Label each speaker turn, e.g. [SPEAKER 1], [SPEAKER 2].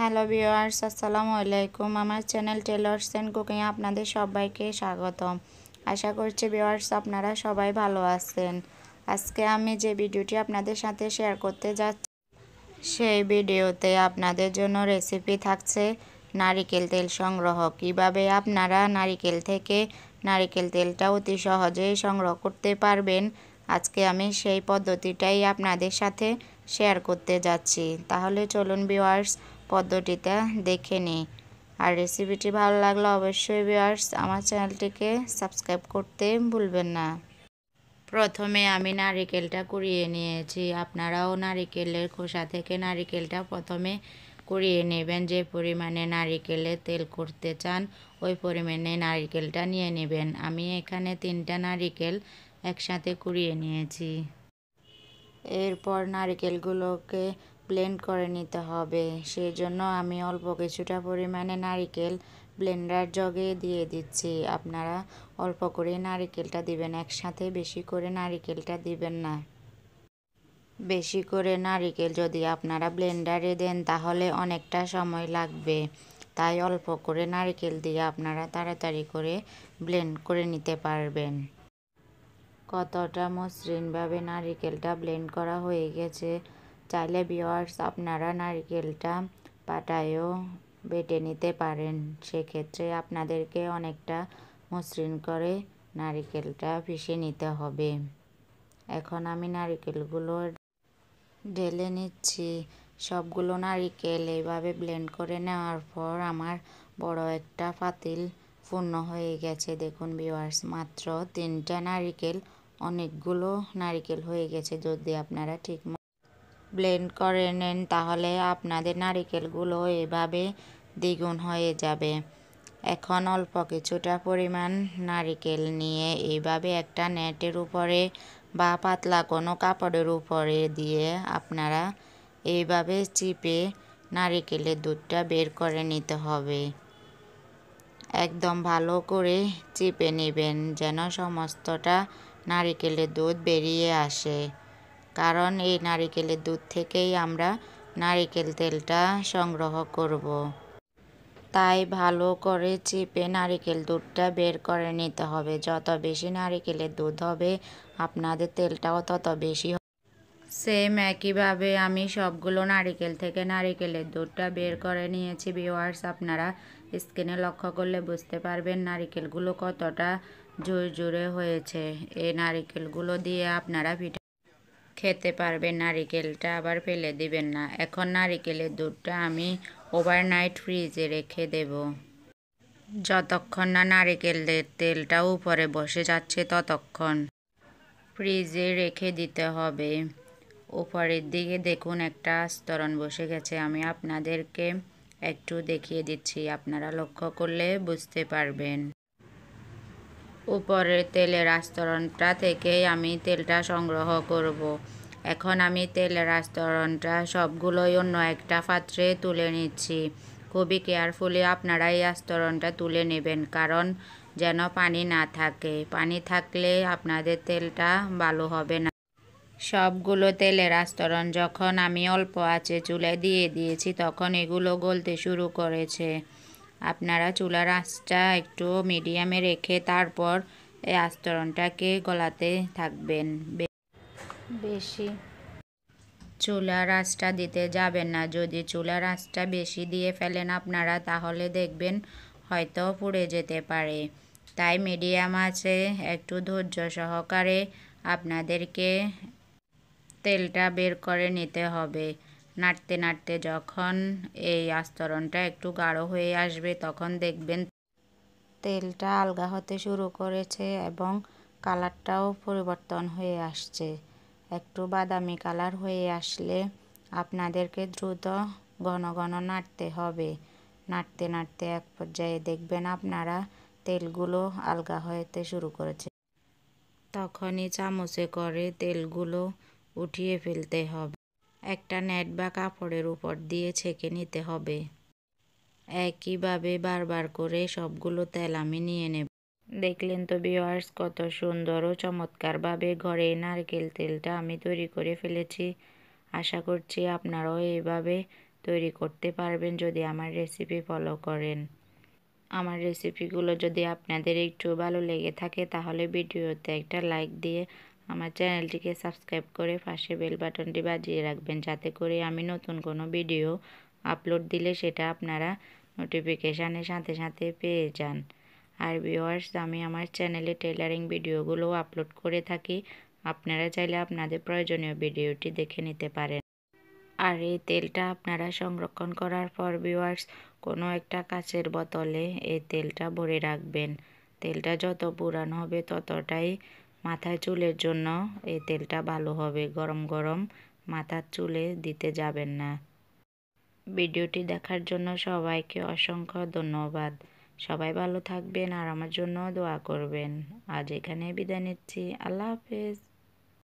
[SPEAKER 1] Hello viewers আসসালামু আলাইকুম আমার চ্যানেল টেলার্স অ্যান্ড কুকিং আপনাদের সবাইকে স্বাগতম আশা করছি ভিওয়ার্স আপনারা সবাই ভালো আছেন আজকে আমি যে ভিডিওটি আপনাদের সাথে শেয়ার করতে যাচ্ছি সেই ভিডিওতে আপনাদের জন্য রেসিপি থাকছে নারিকেল তেল সংগ্রহ কিভাবে আপনারা নারিকেল থেকে নারিকেল তেলটা অতি সহজেই সংগ্রহ করতে পারবেন আজকে আমি সেই পদ্ধতিটাই আপনাদের সাথে শেয়ার করতে যাচ্ছি তাহলে চলুন ভিওয়ার্স পদ্ধতিটা দেখে নিই আর রেসিপিটি ভালো লাগলে অবশ্যই ভিউয়ার্স আমার চ্যানেলটিকে সাবস্ক্রাইব করতে ভুলবেন না প্রথমে আমি নারিকেলটা কুড়িয়ে নিয়েছি আপনারাও নারিকেলের খোসা থেকে নারিকেলটা প্রথমে কুড়িয়ে নেবেন যে পরিমাণে নারিকেলে তেল করতে চান ওই পরিমাণে নারিকেলটা নিয়ে নেবেন আমি এখানে তিনটা নারিকেল একসাথে কুড়িয়ে নিয়েছি এরপর নারিকেলগুলোকে ব্লেন্ড করে নিতে হবে সেই জন্য আমি অল্প কিছুটা পরিমাণে নারিকেল ব্লেন্ডার জগে দিয়ে দিচ্ছি আপনারা অল্প করে নারিকেলটা দিবেন একসাথে বেশি করে নারিকেলটা দিবেন না বেশি করে নারিকেল যদি আপনারা ব্লেন্ডারে দেন তাহলে অনেকটা সময় লাগবে তাই অল্প করে নারিকেল দিয়ে আপনারা তাড়াতাড়ি করে ব্লেন্ড করে নিতে পারবেন কতটা মসৃণভাবে নারিকেলটা ব্লেন্ড করা হয়ে গেছে চাইলে ভিওয়ার্স আপনারা নারকেলটা পাটায়ও বেটে নিতে পারেন সেক্ষেত্রে আপনাদেরকে অনেকটা মসৃণ করে নারিকেলটা পিষে নিতে হবে এখন আমি নারকেলগুলো ঢেলে নিচ্ছি সবগুলো নারিকেল এইভাবে ব্লেন্ড করে নেওয়ার পর আমার বড় একটা পাতিল পূর্ণ হয়ে গেছে দেখুন ভিওয়ার্স মাত্র তিনটা নারিকেল অনেকগুলো নারিকেল হয়ে গেছে যদি আপনারা ঠিক ব্লেন্ড করে নেন তাহলে আপনাদের নারিকেলগুলো এভাবে দ্বিগুণ হয়ে যাবে এখন অল্প কিছুটা পরিমাণ নারিকেল নিয়ে এইভাবে একটা নেটের উপরে বা পাতলা কোনো কাপড়ের উপরে দিয়ে আপনারা এইভাবে চিপে নারিকেলের দুধটা বের করে নিতে হবে একদম ভালো করে চিপে নেবেন যেন সমস্তটা নারিকেলের দুধ বেরিয়ে আসে কারণ এই নারিকেলের দুধ থেকেই আমরা নারিকেল তেলটা সংগ্রহ করব। তাই ভালো করে চেপে নারিকেল দুধটা বের করে নিতে হবে যত বেশি নারিকেলের দুধ হবে আপনাদের তেলটাও তত বেশি সেম একইভাবে আমি সবগুলো নারিকেল থেকে নারিকেলের দুধটা বের করে নিয়েছি ভিওয়ার্স আপনারা স্কিনে লক্ষ্য করলে বুঝতে পারবেন নারিকেলগুলো কতটা জোর জোরে হয়েছে এই নারিকেলগুলো দিয়ে আপনারা পিঠা খেতে পারবে নারিকেলটা আবার ফেলে দিবেন না এখন নারিকেলের দুধটা আমি ওভারনাইট ফ্রিজে রেখে দেব যতক্ষণ না নারিকেলের তেলটা উপরে বসে যাচ্ছে ততক্ষণ ফ্রিজে রেখে দিতে হবে উপরের দিকে দেখুন একটা আস্তরণ বসে গেছে আমি আপনাদেরকে একটু দেখিয়ে দিচ্ছি আপনারা লক্ষ্য করলে বুঝতে পারবেন উপরের তেলের আস্তরণটা থেকেই আমি তেলটা সংগ্রহ করব। এখন আমি তেলের আস্তরণটা সবগুলোই অন্য একটা পাত্রে তুলে নিচ্ছি খুবই কেয়ারফুলি আপনারা এই আস্তরণটা তুলে নেবেন কারণ যেন পানি না থাকে পানি থাকলে আপনাদের তেলটা ভালো হবে না সবগুলো তেলের আস্তরণ যখন আমি অল্প আছে চুলে দিয়ে দিয়েছি তখন এগুলো গলতে শুরু করেছে আপনারা চুলার আঁচটা একটু মিডিয়ামে রেখে তারপর এই আস্তরণটাকে গলাতে থাকবেন বেশি চুলার আঁচটা দিতে যাবেন না যদি চুলার আঁচটা বেশি দিয়ে ফেলেন আপনারা তাহলে দেখবেন হয়তো পুড়ে যেতে পারে তাই মিডিয়াম আছে একটু ধৈর্য সহকারে আপনাদেরকে তেলটা বের করে নিতে হবে নাড়তে নাড়তে যখন এই আস্তরণটা একটু গাঢ় হয়ে আসবে তখন দেখবেন তেলটা আলগা হতে শুরু করেছে এবং কালারটাও পরিবর্তন হয়ে আসছে একটু বাদামি কালার হয়ে আসলে আপনাদেরকে দ্রুত ঘন ঘন নাড়তে হবে নাড়তে নাড়তে এক পর্যায়ে দেখবেন আপনারা তেলগুলো আলগা হতে শুরু করেছে তখনই চামচে করে তেলগুলো উঠিয়ে ফেলতে হবে একটা নেট বা কাপড়ের উপর দিয়ে ছেঁকে নিতে হবে একইভাবে বারবার করে সবগুলো তেল আমি নিয়ে নেব দেখলেন তো বিওয়ার্স কত সুন্দর ও চমৎকারভাবে ঘরে নারকেল তেলটা আমি তৈরি করে ফেলেছি আশা করছি আপনারাও এইভাবে তৈরি করতে পারবেন যদি আমার রেসিপি ফলো করেন আমার রেসিপিগুলো যদি আপনাদের একটু ভালো লেগে থাকে তাহলে ভিডিওতে একটা লাইক দিয়ে আমার চ্যানেলটিকে সাবস্ক্রাইব করে পাশে বেল বাটনটি বাজিয়ে রাখবেন যাতে করে আমি নতুন কোনো ভিডিও আপলোড দিলে সেটা আপনারা নোটিফিকেশানের সাথে সাথে পেয়ে যান আর ভিওয়ার্স আমি আমার চ্যানেলে টেলারিং ভিডিওগুলো আপলোড করে থাকি আপনারা চাইলে আপনাদের প্রয়োজনীয় ভিডিওটি দেখে নিতে পারেন আর এই তেলটা আপনারা সংরক্ষণ করার পর ভিওয়ার্স কোনো একটা কাচের বোতলে এই তেলটা ভরে রাখবেন তেলটা যত পুরান হবে ততটাই মাথায় চুলের জন্য এই তেলটা ভালো হবে গরম গরম মাথার চুলে দিতে যাবেন না ভিডিওটি দেখার জন্য সবাইকে অসংখ্য ধন্যবাদ সবাই ভালো থাকবেন আর আমার জন্য দোয়া করবেন আজ এখানে বিদায় নিচ্ছি আল্লাহ হাফেজ